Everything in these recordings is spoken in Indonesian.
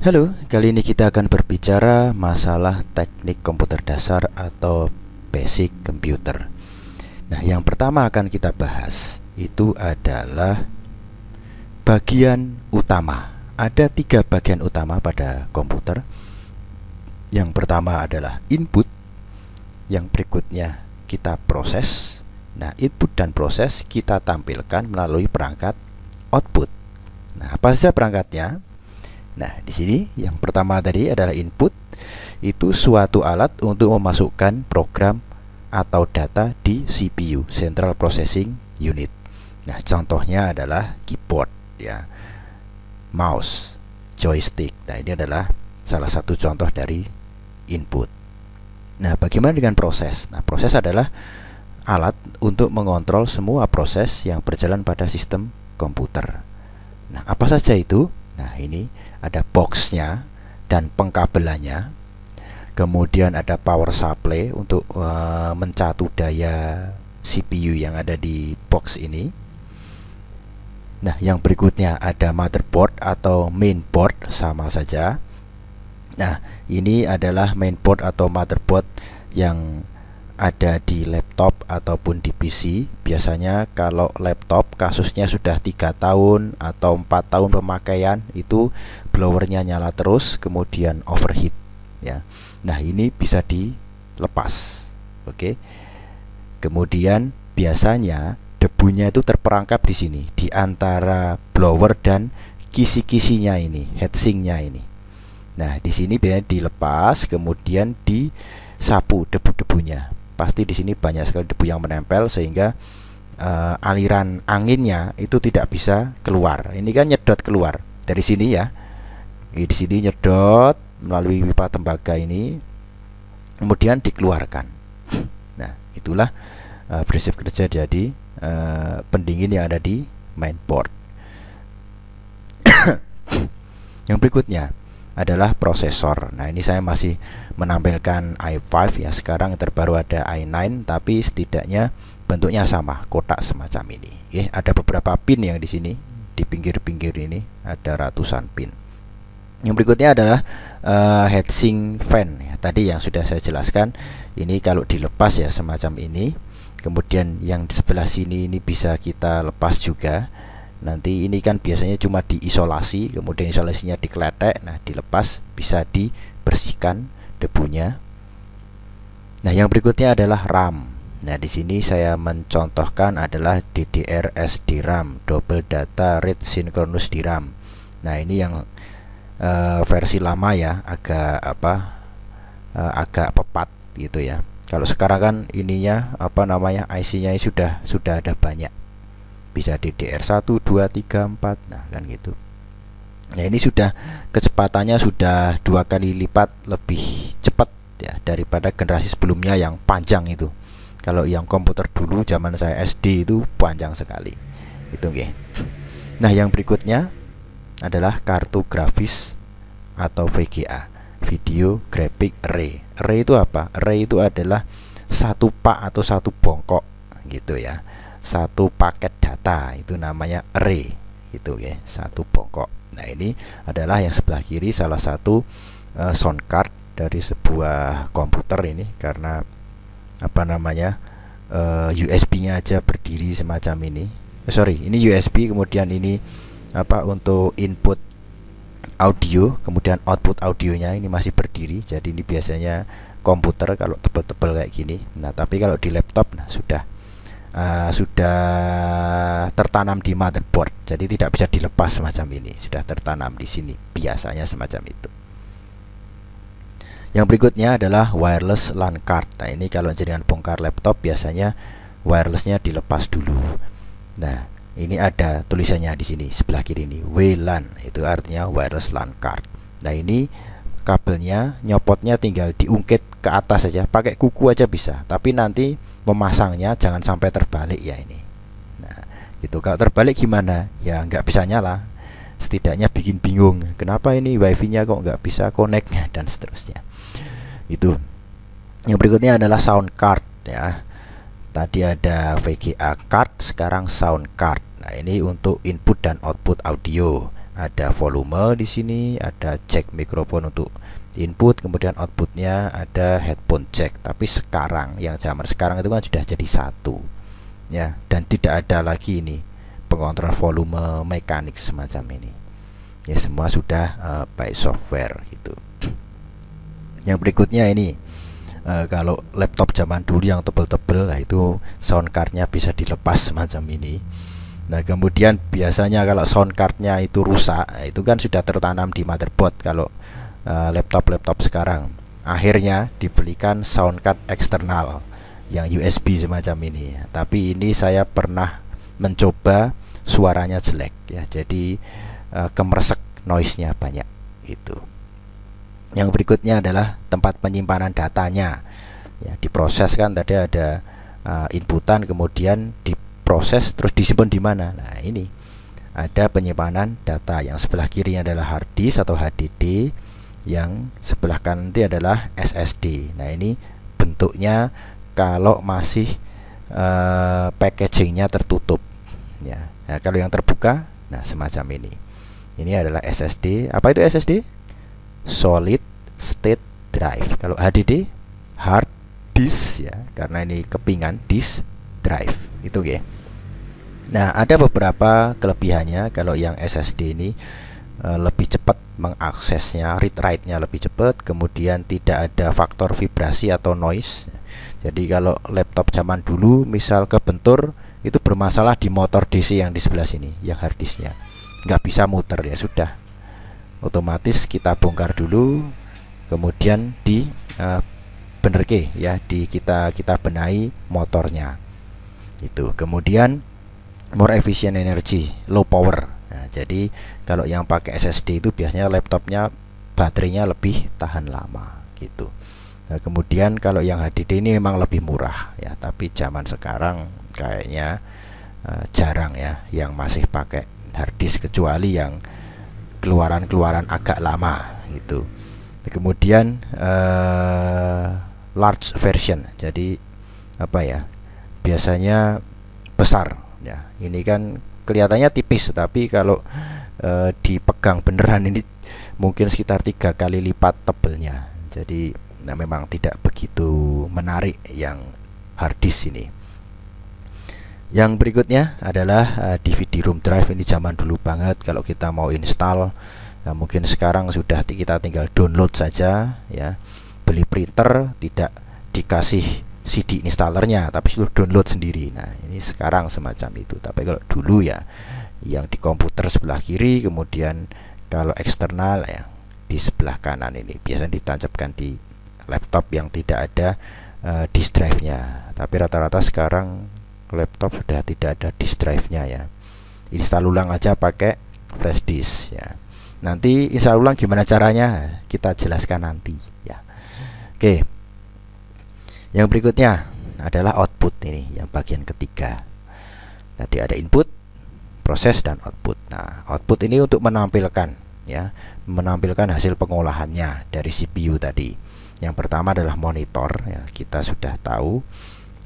Halo, kali ini kita akan berbicara masalah teknik komputer dasar atau basic computer. Nah, yang pertama akan kita bahas itu adalah bagian utama. Ada tiga bagian utama pada komputer. Yang pertama adalah input, yang berikutnya kita proses. Nah, input dan proses kita tampilkan melalui perangkat output. Nah, apa saja perangkatnya? Nah, di sini yang pertama tadi adalah input. Itu suatu alat untuk memasukkan program atau data di CPU (Central Processing Unit). Nah, contohnya adalah keyboard ya. Mouse, joystick. Nah, ini adalah salah satu contoh dari input. Nah, bagaimana dengan proses? Nah, proses adalah alat untuk mengontrol semua proses yang berjalan pada sistem komputer. Nah, apa saja itu? Nah, ini ada boxnya dan pengkabelannya. Kemudian ada power supply untuk uh, eh, mencatu daya CPU yang ada di box ini. Nah, yang berikutnya ada motherboard atau mainboard sama saja. Nah, ini adalah mainboard atau motherboard yang ada di laptop ataupun di PC biasanya kalau laptop kasusnya sudah tiga tahun atau empat tahun pemakaian itu blowernya nyala terus kemudian overheat ya nah ini bisa dilepas oke okay. kemudian biasanya debunya itu terperangkap di sini di antara blower dan kisi-kisinya ini heatsingnya ini nah di sini biasanya dilepas kemudian disapu debu-debunya pasti di sini banyak sekali debu yang menempel sehingga uh, aliran anginnya itu tidak bisa keluar. Ini kan nyedot keluar dari sini ya. Di sini nyedot melalui pipa tembaga ini kemudian dikeluarkan. Nah, itulah uh, prinsip kerja jadi uh, pendingin yang ada di mainboard. yang berikutnya adalah prosesor. Nah, ini saya masih menampilkan i5 ya. Sekarang terbaru ada i9 tapi setidaknya bentuknya sama, kotak semacam ini. Ya, ada beberapa pin yang di sini di pinggir-pinggir ini ada ratusan pin. Yang berikutnya adalah uh, heatsink fan. Ya, tadi yang sudah saya jelaskan, ini kalau dilepas ya semacam ini. Kemudian yang di sebelah sini ini bisa kita lepas juga nanti ini kan biasanya cuma diisolasi kemudian isolasinya dikeletek nah dilepas bisa dibersihkan debunya nah yang berikutnya adalah RAM nah di sini saya mencontohkan adalah SD RAM double data read synchronous DRAM nah ini yang e, versi lama ya agak apa e, agak pepat gitu ya kalau sekarang kan ininya apa namanya IC-nya sudah sudah ada banyak bisa DDR1 2 3 4 nah kan gitu Nah ini sudah kecepatannya sudah dua kali lipat lebih cepat ya daripada generasi sebelumnya yang panjang itu. Kalau yang komputer dulu zaman saya SD itu panjang sekali. Itu nggih. Nah, yang berikutnya adalah kartu grafis atau VGA, video graphic array. Array itu apa? Array itu adalah satu pak atau satu bongkok gitu ya satu paket data itu namanya array itu ya satu pokok nah ini adalah yang sebelah kiri salah satu uh, sound card dari sebuah komputer ini karena apa namanya uh, eh, USB-nya aja berdiri semacam ini eh, sorry ini USB kemudian ini apa untuk input audio kemudian output audionya ini masih berdiri jadi ini biasanya komputer kalau tebel-tebel kayak gini nah tapi kalau di laptop nah sudah uh, sudah tertanam di motherboard jadi tidak bisa dilepas semacam ini sudah tertanam di sini biasanya semacam itu yang berikutnya adalah wireless LAN card nah ini kalau jaringan bongkar laptop biasanya wirelessnya dilepas dulu nah ini ada tulisannya di sini sebelah kiri ini WLAN itu artinya wireless LAN card nah ini kabelnya nyopotnya tinggal diungkit ke atas saja pakai kuku aja bisa tapi nanti memasangnya jangan sampai terbalik ya ini nah gitu kalau terbalik gimana ya nggak bisa nyala setidaknya bikin bingung kenapa ini wifi nya kok nggak bisa connect dan seterusnya itu yang berikutnya adalah sound card ya tadi ada VGA card sekarang sound card nah ini untuk input dan output audio ada volume di sini ada jack mikrofon untuk input kemudian outputnya ada headphone jack tapi sekarang yang zaman sekarang itu kan sudah jadi satu ya dan tidak ada lagi ini pengontrol volume mekanik semacam ini ya semua sudah uh, eh, by software gitu yang berikutnya ini uh, kalau laptop zaman dulu yang tebel-tebel nah itu sound cardnya bisa dilepas semacam ini nah kemudian biasanya kalau sound cardnya itu rusak nah itu kan sudah tertanam di motherboard kalau Eh, laptop-laptop sekarang. Akhirnya dibelikan soundcard eksternal yang USB semacam ini. Tapi ini saya pernah mencoba suaranya jelek ya. Jadi uh, eh, kemersek noise-nya banyak itu. Yang berikutnya adalah tempat penyimpanan datanya. Ya, diproses kan tadi ada uh, inputan kemudian diproses terus disimpan di mana. Nah, ini ada penyimpanan data yang sebelah kirinya adalah hard disk atau HDD yang sebelah kanan nanti adalah SSD. Nah, ini bentuknya kalau masih uh, packagingnya tertutup ya. Nah, kalau yang terbuka nah semacam ini. Ini adalah SSD. Apa itu SSD? Solid state drive. Kalau HDD hard disk ya, karena ini kepingan disk drive. Itu ya. Nah, ada beberapa kelebihannya kalau yang SSD ini uh, lebih cepat mengaksesnya, read write-nya lebih cepat, kemudian tidak ada faktor vibrasi atau noise. Jadi kalau laptop zaman dulu misal kebentur itu bermasalah di motor DC yang di sebelah sini, yang harddisknya, nggak bisa muter ya sudah otomatis kita bongkar dulu kemudian di uh, eh, bener ke ya di kita kita benahi motornya itu kemudian more efficient energy low power jadi kalau yang pakai SSD itu biasanya laptopnya baterainya lebih tahan lama gitu nah, kemudian kalau yang HDD ini memang lebih murah ya tapi zaman sekarang kayaknya uh, jarang ya yang masih pakai harddisk kecuali yang keluaran-keluaran agak lama gitu kemudian uh, large version jadi apa ya biasanya besar ya ini kan kelihatannya tipis tapi kalau e, dipegang beneran ini mungkin sekitar tiga kali lipat tebelnya jadi nah memang tidak begitu menarik yang hard ini yang berikutnya adalah DVD eh, room drive ini zaman dulu banget kalau kita mau install ya mungkin sekarang sudah kita tinggal download saja ya beli printer tidak dikasih CD installernya tapi sudah download sendiri nah ini sekarang semacam itu tapi kalau dulu ya yang di komputer sebelah kiri kemudian kalau eksternal ya di sebelah kanan ini biasanya ditancapkan di laptop yang tidak ada uh, disk drive-nya tapi rata-rata sekarang laptop sudah tidak ada disk drive-nya ya install ulang aja pakai flash disk ya nanti install ulang gimana caranya kita jelaskan nanti ya oke okay. Yang berikutnya adalah output ini yang bagian ketiga. Tadi ada input, proses dan output. Nah, output ini untuk menampilkan ya, menampilkan hasil pengolahannya dari CPU tadi. Yang pertama adalah monitor ya, kita sudah tahu.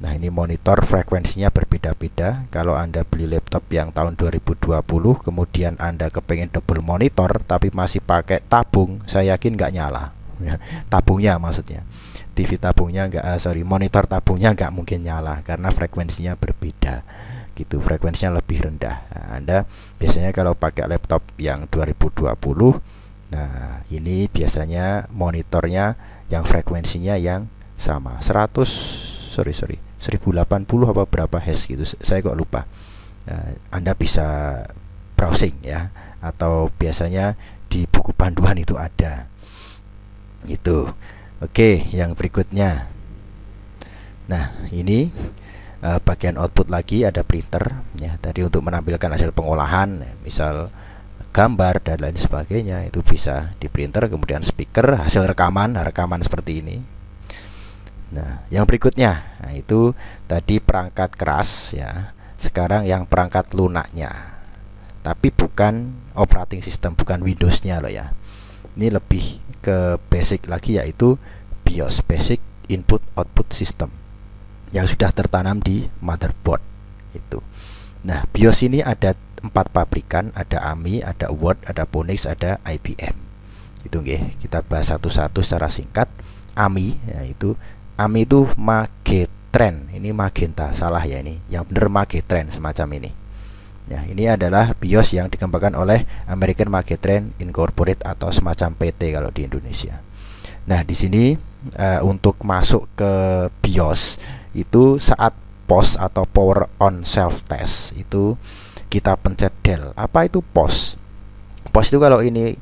Nah, ini monitor frekuensinya berbeda-beda. Kalau Anda beli laptop yang tahun 2020 kemudian Anda kepengen double monitor tapi masih pakai tabung, saya yakin nggak nyala. Ya, tabungnya maksudnya TV tabungnya enggak uh, eh, sorry monitor tabungnya enggak mungkin nyala karena frekuensinya berbeda gitu frekuensinya lebih rendah nah, Anda biasanya kalau pakai laptop yang 2020 nah ini biasanya monitornya yang frekuensinya yang sama 100 sorry sorry 1080 apa berapa hash gitu saya kok lupa uh, Anda bisa browsing ya atau biasanya di buku panduan itu ada itu. Oke, yang berikutnya. Nah, ini uh, bagian output lagi ada printer ya. Tadi untuk menampilkan hasil pengolahan, misal gambar dan lain sebagainya itu bisa di printer kemudian speaker hasil rekaman nah, rekaman seperti ini nah yang berikutnya nah, itu tadi perangkat keras ya sekarang yang perangkat lunaknya tapi bukan operating system bukan Windowsnya loh ya ini lebih ke basic lagi yaitu BIOS basic input output system yang sudah tertanam di motherboard itu. Nah, BIOS ini ada empat pabrikan, ada AMI, ada Word, ada Phoenix, ada IBM. Itu nggih, kita bahas satu-satu secara singkat. AMI yaitu AMI itu Magetrend. Ini Magenta, salah ya ini. Yang benar Magetrend semacam ini. Ya, ini adalah BIOS yang dikembangkan oleh American Market Trend Incorporate atau semacam PT kalau di Indonesia. Nah, di sini uh, untuk masuk ke BIOS itu saat POS atau Power on Self Test itu kita pencet Dell. Apa itu POS? POS itu kalau ini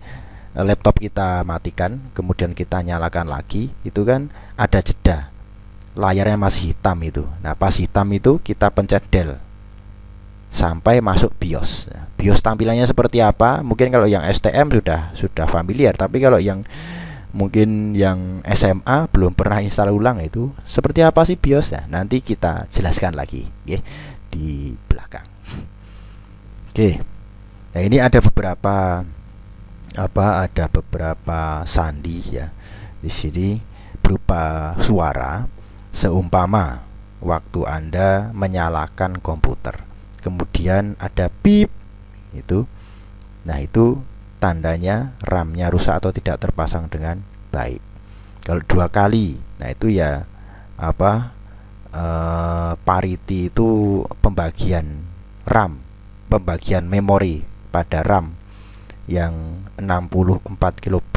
eh, laptop kita matikan, kemudian kita nyalakan lagi, itu kan ada jeda. Layarnya masih hitam itu. Nah, pas hitam itu kita pencet Dell sampai masuk BIOS. BIOS tampilannya seperti apa? Mungkin kalau yang STM sudah sudah familiar, tapi kalau yang mungkin yang SMA belum pernah install ulang itu seperti apa sih BIOS ya? Nanti kita jelaskan lagi ya di belakang. Oke. Nah, ini ada beberapa apa ada beberapa sandi ya di sini berupa suara seumpama waktu Anda menyalakan komputer kemudian ada pip itu nah itu tandanya RAMnya rusak atau tidak terpasang dengan baik kalau dua kali nah itu ya apa eh, parity itu pembagian RAM pembagian memori pada RAM yang 64 KB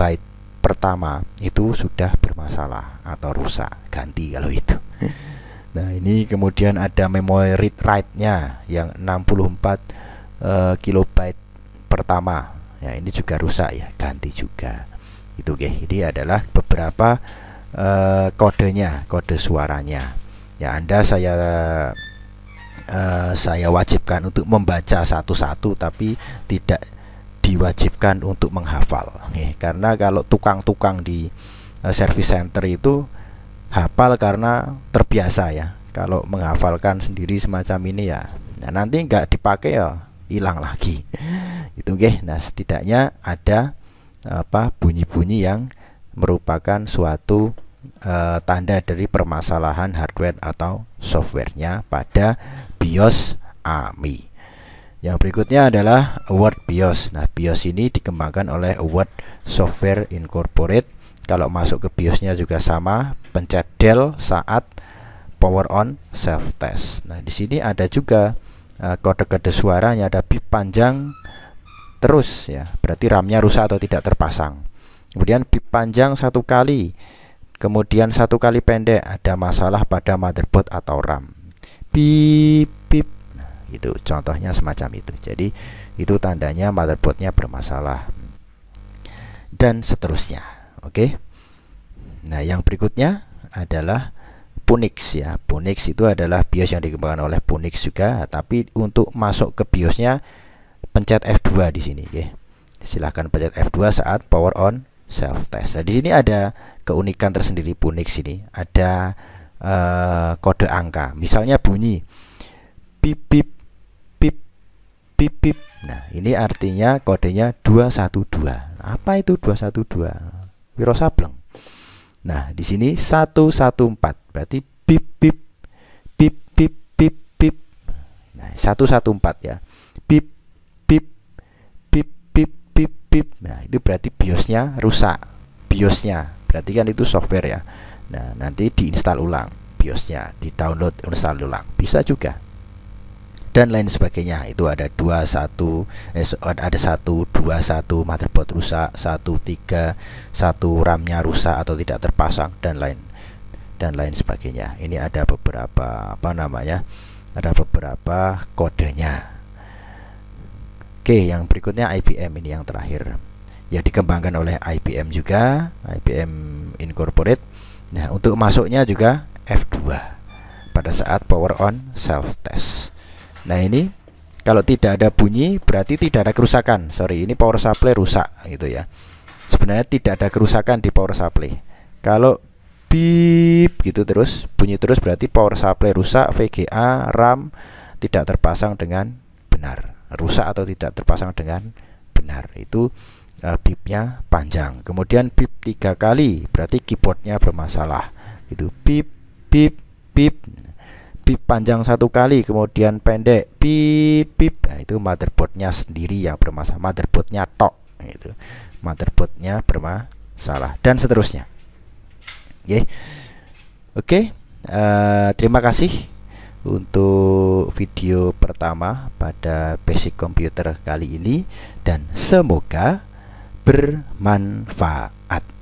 pertama itu sudah bermasalah atau rusak ganti kalau itu Nah, ini kemudian ada memory read write-nya yang 64 eh, kilobyte pertama. Ya, ini juga rusak ya, ganti juga. Itu guys, ini adalah beberapa e, kodenya, kode suaranya. Ya, Anda saya e, saya wajibkan untuk membaca satu-satu tapi tidak diwajibkan untuk menghafal. Nih, karena kalau tukang-tukang di service center itu hafal karena terbiasa ya kalau menghafalkan sendiri semacam ini ya nah nanti nggak dipakai ya hilang lagi itu oke nah setidaknya ada apa bunyi-bunyi yang merupakan suatu e, tanda dari permasalahan hardware atau softwarenya pada BIOS AMI yang berikutnya adalah Award BIOS. Nah, BIOS ini dikembangkan oleh Award Software Incorporated kalau masuk ke BIOSnya juga sama pencet del saat power on self test nah di sini ada juga eh, kode-kode uh, suaranya ada bip panjang terus ya berarti RAM-nya rusak atau tidak terpasang kemudian bip panjang satu kali kemudian satu kali pendek ada masalah pada motherboard atau RAM bip bip itu contohnya semacam itu jadi itu tandanya motherboardnya bermasalah dan seterusnya Oke. Nah, yang berikutnya adalah Punix ya. Punix itu adalah BIOS yang dikembangkan oleh Punix juga, tapi untuk masuk ke BIOSnya pencet F2 di sini, oke. Silahkan pencet F2 saat power on self test. Nah, di sini ada keunikan tersendiri Punix ini. Ada uh, kode angka. Misalnya bunyi pip pip pip pip pip. Nah, ini artinya kodenya 212. Apa itu 212? Wiro Sableng. Nah, di sini 114. Berarti bip bip bip bip bip bip. Nah, 114 ya. Bip bip bip bip bip bip. Nah, itu berarti BIOSnya rusak. BIOSnya. Berarti kan itu software ya. Nah, nanti diinstal ulang BIOSnya, di-download, install ulang. Bisa juga dan lain sebagainya itu ada satu eh, ada satu dua satu motherboard rusak satu tiga satu RAM-nya rusak atau tidak terpasang dan lain dan lain sebagainya ini ada beberapa apa namanya ada beberapa kodenya Oke yang berikutnya IBM ini yang terakhir ya dikembangkan oleh IBM juga IBM Incorporate nah untuk masuknya juga F2 pada saat power on self test Nah ini kalau tidak ada bunyi berarti tidak ada kerusakan. Sorry, ini power supply rusak gitu ya. Sebenarnya tidak ada kerusakan di power supply. Kalau beep gitu terus bunyi terus berarti power supply rusak, VGA, RAM tidak terpasang dengan benar, rusak atau tidak terpasang dengan benar. Itu uh, eh, bipnya panjang. Kemudian beep tiga kali berarti keyboardnya bermasalah. Itu beep beep beep pip panjang satu kali kemudian pendek pip pip nah, itu motherboardnya sendiri yang bermasalah motherboardnya tok nah, itu motherboardnya bermasalah dan seterusnya okay. oke okay. uh, eh, terima kasih untuk video pertama pada basic computer kali ini dan semoga bermanfaat